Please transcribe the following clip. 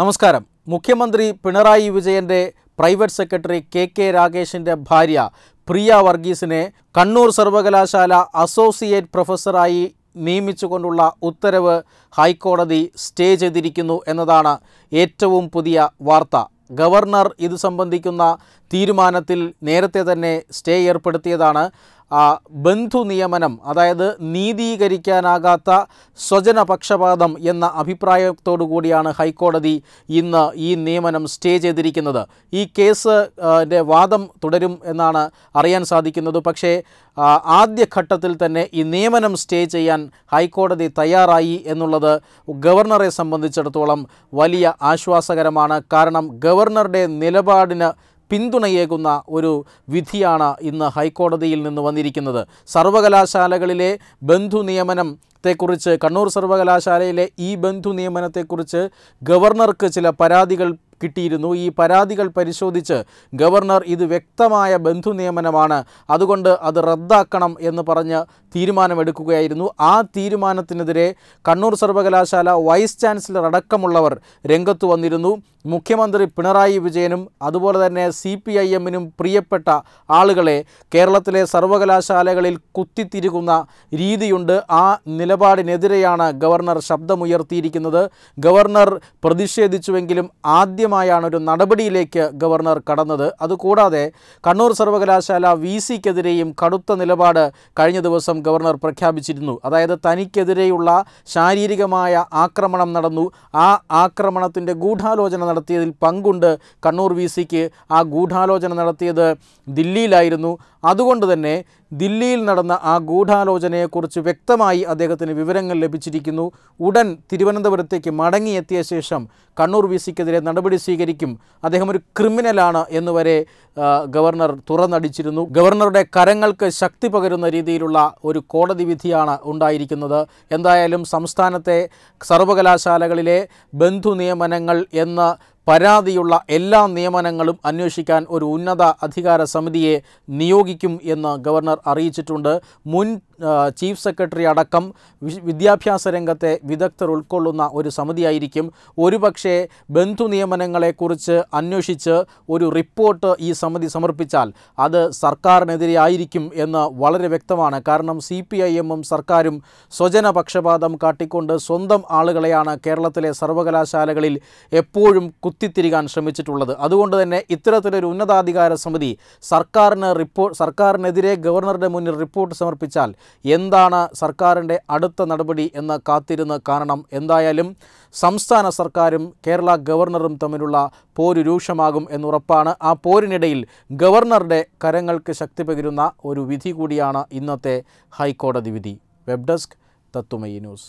നമസ്കാരം മുഖ്യമന്ത്രി പിണറായി വിജയൻ്റെ പ്രൈവറ്റ് സെക്രട്ടറി കെ കെ രാകേഷിൻ്റെ ഭാര്യ പ്രിയ വർഗീസിനെ കണ്ണൂർ സർവകലാശാല അസോസിയേറ്റ് പ്രൊഫസറായി നിയമിച്ചുകൊണ്ടുള്ള ഉത്തരവ് ഹൈക്കോടതി സ്റ്റേ ചെയ്തിരിക്കുന്നു എന്നതാണ് ഏറ്റവും പുതിയ വാർത്ത ഗവർണർ ഇത് സംബന്ധിക്കുന്ന തീരുമാനത്തിൽ നേരത്തെ തന്നെ സ്റ്റേ ഏർപ്പെടുത്തിയതാണ് ബന്ധു നിയമനം അതായത് നീതീകരിക്കാനാകാത്ത സ്വജനപക്ഷപാതം എന്ന അഭിപ്രായത്തോടു കൂടിയാണ് ഹൈക്കോടതി ഇന്ന് ഈ നിയമനം സ്റ്റേ ചെയ്തിരിക്കുന്നത് ഈ കേസ് വാദം തുടരും എന്നാണ് അറിയാൻ സാധിക്കുന്നത് പക്ഷേ ആദ്യഘട്ടത്തിൽ തന്നെ ഈ നിയമനം സ്റ്റേ ചെയ്യാൻ ഹൈക്കോടതി തയ്യാറായി എന്നുള്ളത് ഗവർണറെ സംബന്ധിച്ചിടത്തോളം വലിയ ആശ്വാസകരമാണ് കാരണം ഗവർണറുടെ നിലപാടിന് പിന്തുണയേകുന്ന ഒരു വിധിയാണ് ഇന്ന് ഹൈക്കോടതിയിൽ നിന്ന് വന്നിരിക്കുന്നത് സർവകലാശാലകളിലെ ബന്ധു നിയമനം ത്തെക്കുറിച്ച് കണ്ണൂർ സർവകലാശാലയിലെ ഈ ബന്ധു നിയമനത്തെക്കുറിച്ച് ഗവർണർക്ക് ചില പരാതികൾ കിട്ടിയിരുന്നു ഈ പരാതികൾ പരിശോധിച്ച് ഗവർണർ ഇത് വ്യക്തമായ ബന്ധു നിയമനമാണ് അതുകൊണ്ട് അത് റദ്ദാക്കണം എന്ന് പറഞ്ഞ് തീരുമാനമെടുക്കുകയായിരുന്നു ആ തീരുമാനത്തിനെതിരെ കണ്ണൂർ സർവകലാശാല വൈസ് ചാൻസലർ അടക്കമുള്ളവർ രംഗത്ത് വന്നിരുന്നു മുഖ്യമന്ത്രി പിണറായി വിജയനും അതുപോലെ തന്നെ സി പി ഐ എമ്മിനും പ്രിയപ്പെട്ട ആളുകളെ കേരളത്തിലെ സർവകലാശാലകളിൽ കുത്തിത്തിരുകുന്ന രീതിയുണ്ട് ആ നിലപാടിനെതിരെയാണ് ഗവർണർ ശബ്ദമുയർത്തിയിരിക്കുന്നത് ഗവർണർ പ്രതിഷേധിച്ചുവെങ്കിലും ആദ്യം ആദ്യമായാണ് ഒരു നടപടിയിലേക്ക് ഗവർണർ കടന്നത് അതുകൂടാതെ കണ്ണൂർ സർവകലാശാല വി സിക്കെതിരെയും കടുത്ത നിലപാട് കഴിഞ്ഞ ദിവസം ഗവർണർ പ്രഖ്യാപിച്ചിരുന്നു അതായത് തനിക്കെതിരെയുള്ള ശാരീരികമായ ആക്രമണം നടന്നു ആ ആക്രമണത്തിൻ്റെ ഗൂഢാലോചന നടത്തിയതിൽ പങ്കുണ്ട് കണ്ണൂർ വി സിക്ക് ആ ഗൂഢാലോചന നടത്തിയത് ദില്ലിയിലായിരുന്നു അതുകൊണ്ട് തന്നെ ദില്ലിയിൽ നടന്ന ആ ഗൂഢാലോചനയെക്കുറിച്ച് വ്യക്തമായി അദ്ദേഹത്തിന് വിവരങ്ങൾ ലഭിച്ചിരിക്കുന്നു ഉടൻ തിരുവനന്തപുരത്തേക്ക് മടങ്ങിയെത്തിയ ശേഷം കണ്ണൂർ വി സിക്കെതിരെ നടപടി സ്വീകരിക്കും അദ്ദേഹം ഒരു ക്രിമിനലാണ് എന്നുവരെ ഗവർണർ തുറന്നടിച്ചിരുന്നു ഗവർണറുടെ കരങ്ങൾക്ക് ശക്തി പകരുന്ന രീതിയിലുള്ള ഒരു കോടതി വിധിയാണ് ഉണ്ടായിരിക്കുന്നത് എന്തായാലും സംസ്ഥാനത്തെ സർവകലാശാലകളിലെ ബന്ധു നിയമനങ്ങൾ എന്ന പരാതിയുള്ള എല്ലാ നിയമനങ്ങളും അന്വേഷിക്കാൻ ഒരു ഉന്നത അധികാര സമിതിയെ നിയോഗിക്കും എന്ന് ഗവർണർ അറിയിച്ചിട്ടുണ്ട് മുൻ ചീഫ് സെക്രട്ടറി അടക്കം വിദ്യാഭ്യാസ രംഗത്തെ വിദഗ്ധർ ഉൾക്കൊള്ളുന്ന ഒരു സമിതിയായിരിക്കും ഒരുപക്ഷെ ബന്ധു നിയമനങ്ങളെക്കുറിച്ച് അന്വേഷിച്ച് ഒരു റിപ്പോർട്ട് ഈ സമിതി സമർപ്പിച്ചാൽ അത് സർക്കാരിനെതിരെയായിരിക്കും ആയിരിക്കും എന്ന് വളരെ വ്യക്തമാണ് കാരണം സി പി ഐ എമ്മും സർക്കാരും സ്വജന പക്ഷപാതം കാട്ടിക്കൊണ്ട് സ്വന്തം ആളുകളെയാണ് കേരളത്തിലെ സർവകലാശാലകളിൽ എപ്പോഴും കുത്തി ചുറ്റിത്തിരികാൻ ശ്രമിച്ചിട്ടുള്ളത് അതുകൊണ്ട് തന്നെ ഇത്തരത്തിലൊരു ഉന്നതാധികാര സമിതി സർക്കാരിന് റിപ്പോർട്ട് സർക്കാരിനെതിരെ ഗവർണറുടെ മുന്നിൽ റിപ്പോർട്ട് സമർപ്പിച്ചാൽ എന്താണ് സർക്കാരിൻ്റെ അടുത്ത നടപടി എന്ന് കാത്തിരുന്ന് കാരണം എന്തായാലും സംസ്ഥാന സർക്കാരും കേരള ഗവർണറും തമ്മിലുള്ള പോര് രൂക്ഷമാകും എന്നുറപ്പാണ് ആ പോരിനിടയിൽ ഗവർണറുടെ കരങ്ങൾക്ക് ശക്തി പകരുന്ന ഒരു വിധി കൂടിയാണ് ഇന്നത്തെ ഹൈക്കോടതി വിധി വെബ് ഡെസ്ക് തത്തുമയി ന്യൂസ്